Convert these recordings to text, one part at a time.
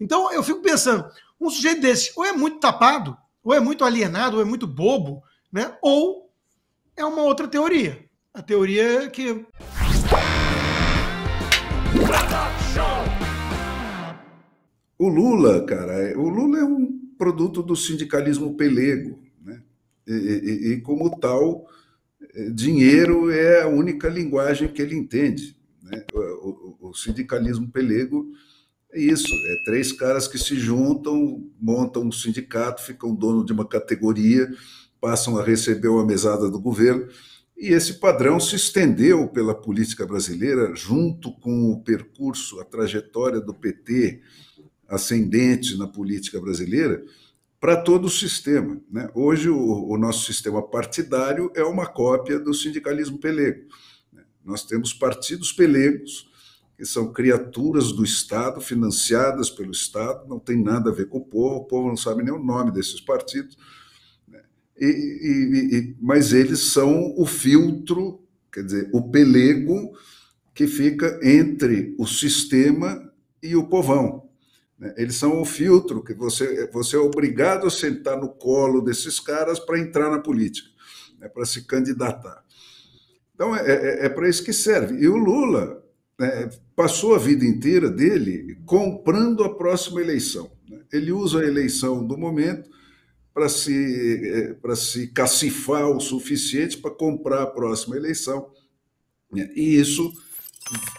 Então eu fico pensando, um sujeito desse ou é muito tapado, ou é muito alienado, ou é muito bobo, né? Ou é uma outra teoria. A teoria que o Lula, cara, o Lula é um produto do sindicalismo pelego, né? E, e, e como tal, eh, dinheiro é a única linguagem que ele entende. Né? O, o, o sindicalismo pelego é isso, é três caras que se juntam, montam um sindicato, ficam dono de uma categoria, passam a receber uma mesada do governo. E esse padrão se estendeu pela política brasileira, junto com o percurso, a trajetória do PT ascendente na política brasileira, para todo o sistema. Né? Hoje, o, o, nosso sistema partidário é uma cópia do sindicalismo pelego. Né? Nós temos partidos pelegos que são criaturas do Estado, financiadas pelo Estado, não tem nada a ver com o povo, o povo não sabe nem o nome desses partidos, né? e, e, e, mas eles são o filtro, quer dizer, o pelego que fica entre o sistema e o povão. Né? Eles são o filtro que você, você é obrigado a sentar no colo desses caras para entrar na política, né, para se candidatar. Então, é, é, é para isso que serve. E o Lula, é, passou a vida inteira dele comprando a próxima eleição. Né? Ele usa a eleição do momento para se, é, para se cacifar o suficiente para comprar a próxima eleição. Né? E isso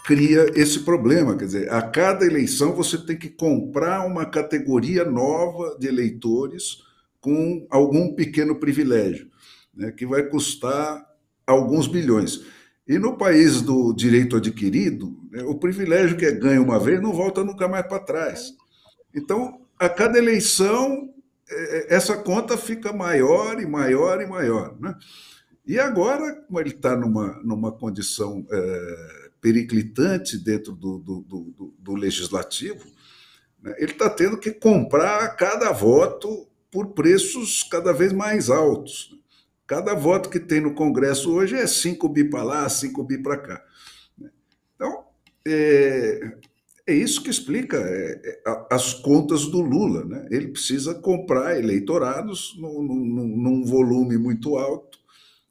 cria esse problema, quer dizer, a cada eleição você tem que comprar uma categoria nova de eleitores com algum pequeno privilégio, né, que vai custar alguns bilhões. E no país do direito adquirido, né, o privilégio que é ganho uma vez não volta nunca mais para trás. Então, a cada eleição, é, é, essa conta fica maior e maior e maior. Né? E agora, como ele está numa, numa condição é, periclitante dentro do, do, do, do legislativo, né, ele está tendo que comprar cada voto por preços cada vez mais altos. Né? Cada voto que tem no Congresso hoje é 5 bi para lá, 5 bi para cá. Então, é, é isso que explica é, é as contas do Lula. Né? Ele precisa comprar eleitorados num, num, num volume muito alto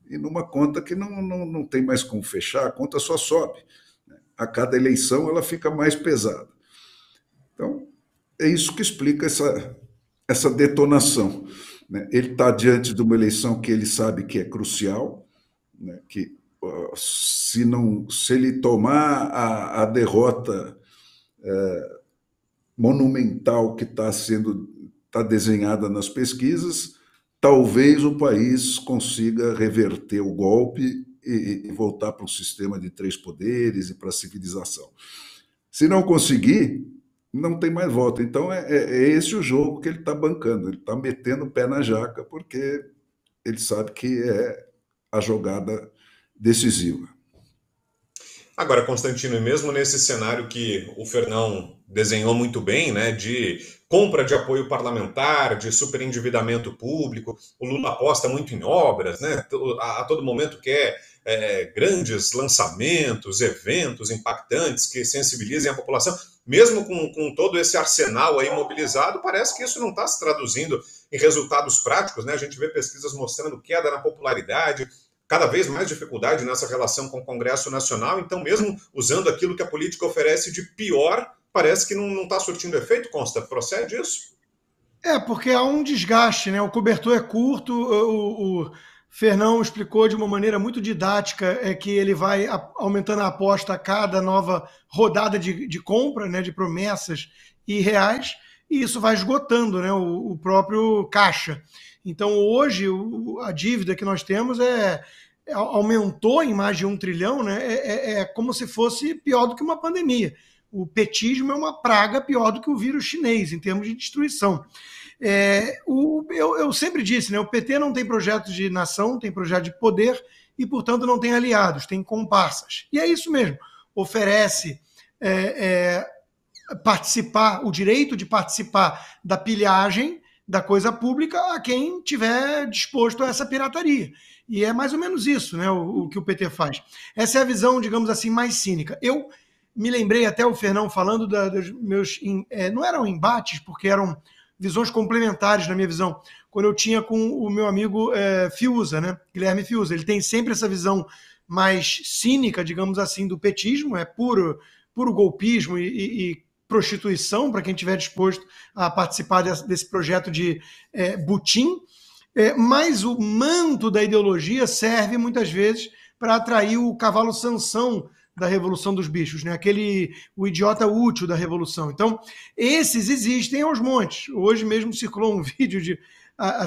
e numa conta que não, não, não tem mais como fechar, a conta só sobe. Né? A cada eleição ela fica mais pesada. Então, é isso que explica essa, essa detonação. Né? Ele está diante de uma eleição que ele sabe que é crucial, né? que uh, se, não, se ele tomar a, a derrota uh, monumental que está sendo tá desenhada nas pesquisas, talvez o país consiga reverter o golpe e, e voltar para o sistema de três poderes e para a civilização. Se não conseguir, não tem mais volta. Então é, é, é esse o jogo que ele está bancando, ele está metendo o pé na jaca, porque ele sabe que é a jogada decisiva. Agora, Constantino, mesmo nesse cenário que o Fernão desenhou muito bem, né, de compra de apoio parlamentar, de superendividamento público, o Lula aposta muito em obras, né, a, a todo momento quer é, é, grandes lançamentos, eventos impactantes que sensibilizem a população, mesmo com, com todo esse arsenal aí mobilizado, parece que isso não está se traduzindo em resultados práticos, né, a gente vê pesquisas mostrando queda na popularidade, cada vez mais dificuldade nessa relação com o Congresso Nacional, então, mesmo usando aquilo que a política oferece de pior, parece que não está surtindo efeito, Consta. Procede isso? É, porque há um desgaste, né? O cobertor é curto, o, o Fernão explicou de uma maneira muito didática é que ele vai aumentando a aposta a cada nova rodada de, de compra, né? De promessas e reais, e isso vai esgotando né, o, o próprio caixa. Então, hoje, a dívida que nós temos é é, aumentou em mais de um trilhão, né? É, é, é, como se fosse pior do que uma pandemia. O petismo é uma praga pior do que o vírus chinês em termos de destruição. É, o, eu, eu, sempre disse, né? O PT não tem projeto de nação, tem projeto de poder e, portanto, não tem aliados, tem comparsas. E é isso mesmo. Oferece é, é, participar, o direito de participar da pilhagem da coisa pública a quem tiver disposto a essa pirataria. E é mais ou menos isso né, o, o que o PT faz. Essa é a visão, digamos assim, mais cínica. Eu me lembrei até o Fernão falando da, dos meus. É, não eram embates, porque eram visões complementares, na minha visão, quando eu tinha com o meu amigo é, Fiuza, né? Guilherme Fiuza. Ele tem sempre essa visão mais cínica, digamos assim, do petismo, é puro, puro golpismo e, e, prostituição, para quem estiver disposto a participar desse projeto de é, butim, é, mas o manto da ideologia serve muitas vezes para atrair o cavalo Sansão da Revolução dos Bichos, né? aquele o idiota útil da Revolução. Então, esses existem aos montes. Hoje mesmo circulou um vídeo de a,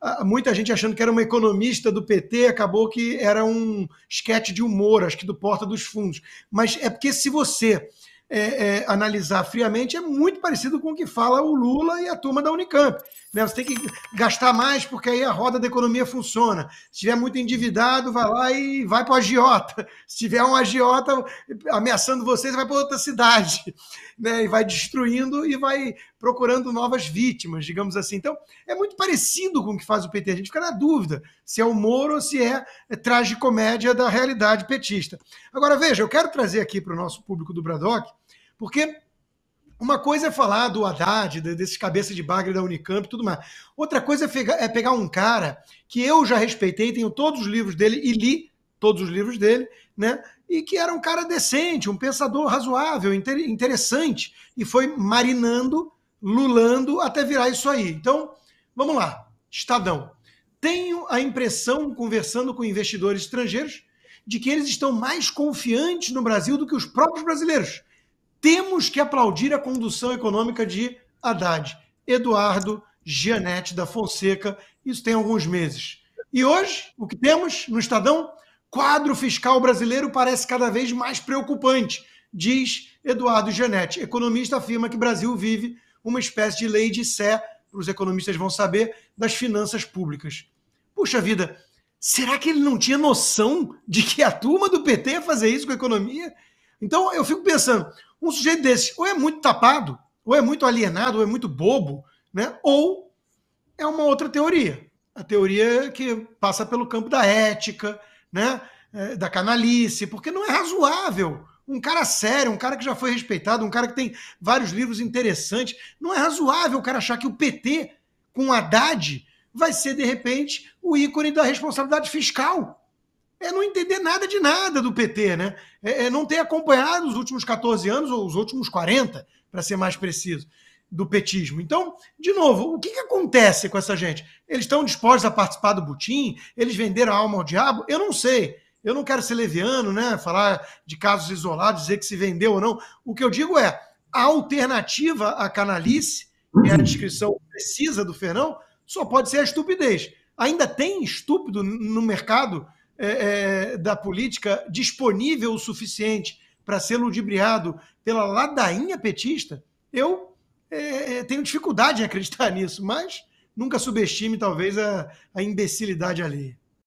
a, a, muita gente achando que era uma economista do PT, acabou que era um esquete de humor, acho que do Porta dos Fundos. Mas é porque se você é, é, analisar friamente, é muito parecido com o que fala o Lula e a turma da Unicamp. Né? Você tem que gastar mais, porque aí a roda da economia funciona. Se estiver muito endividado, vai lá e vai para o agiota. Se tiver um agiota ameaçando você, você vai para outra cidade. Né? E vai destruindo e vai procurando novas vítimas, digamos assim. Então, é muito parecido com o que faz o PT. A gente fica na dúvida se é humor ou se é, é tragicomédia da realidade petista. Agora, veja, eu quero trazer aqui para o nosso público do Bradock, porque uma coisa é falar do Haddad, desses cabeça de bagre da Unicamp e tudo mais. Outra coisa é, é pegar um cara que eu já respeitei, tenho todos os livros dele e li todos os livros dele, né? E que era um cara decente, um pensador razoável, interessante, e foi marinando lulando até virar isso aí. Então, vamos lá. Estadão. Tenho a impressão, conversando com investidores estrangeiros, de que eles estão mais confiantes no Brasil do que os próprios brasileiros. Temos que aplaudir a condução econômica de Haddad, Eduardo Gianete da Fonseca. Isso tem alguns meses. E hoje, o que temos no Estadão? Quadro fiscal brasileiro parece cada vez mais preocupante, diz Eduardo Gianetti. Economista afirma que o Brasil vive uma espécie de lei de sé, os economistas vão saber, das finanças públicas. Puxa vida, será que ele não tinha noção de que a turma do PT ia fazer isso com a economia? Então eu fico pensando, um sujeito desse ou é muito tapado, ou é muito alienado, ou é muito bobo, né? ou é uma outra teoria. A teoria que passa pelo campo da ética, né? É, da canalice, porque não é razoável um cara sério, um cara que já foi respeitado, um cara que tem vários livros interessantes. Não é razoável o cara achar que o PT, com Haddad, vai ser, de repente, o ícone da responsabilidade fiscal. É não entender nada de nada do PT, né? É, é, não ter acompanhado os últimos 14 anos, ou os últimos 40, para ser mais preciso, do petismo. Então, de novo, o que, que acontece com essa gente? Eles estão dispostos a participar do butim? Eles venderam a alma ao diabo? Eu não sei eu não quero ser leviano, né? Falar de casos isolados, dizer que se vendeu ou não. O que eu digo é a alternativa à canalice, que é a descrição precisa do Fernão, só pode ser a estupidez. Ainda tem estúpido no mercado é, é, da política disponível o suficiente para ser ludibriado pela ladainha petista? Eu é, é tenho dificuldade em acreditar nisso, mas nunca subestime, talvez, a, a imbecilidade alheia.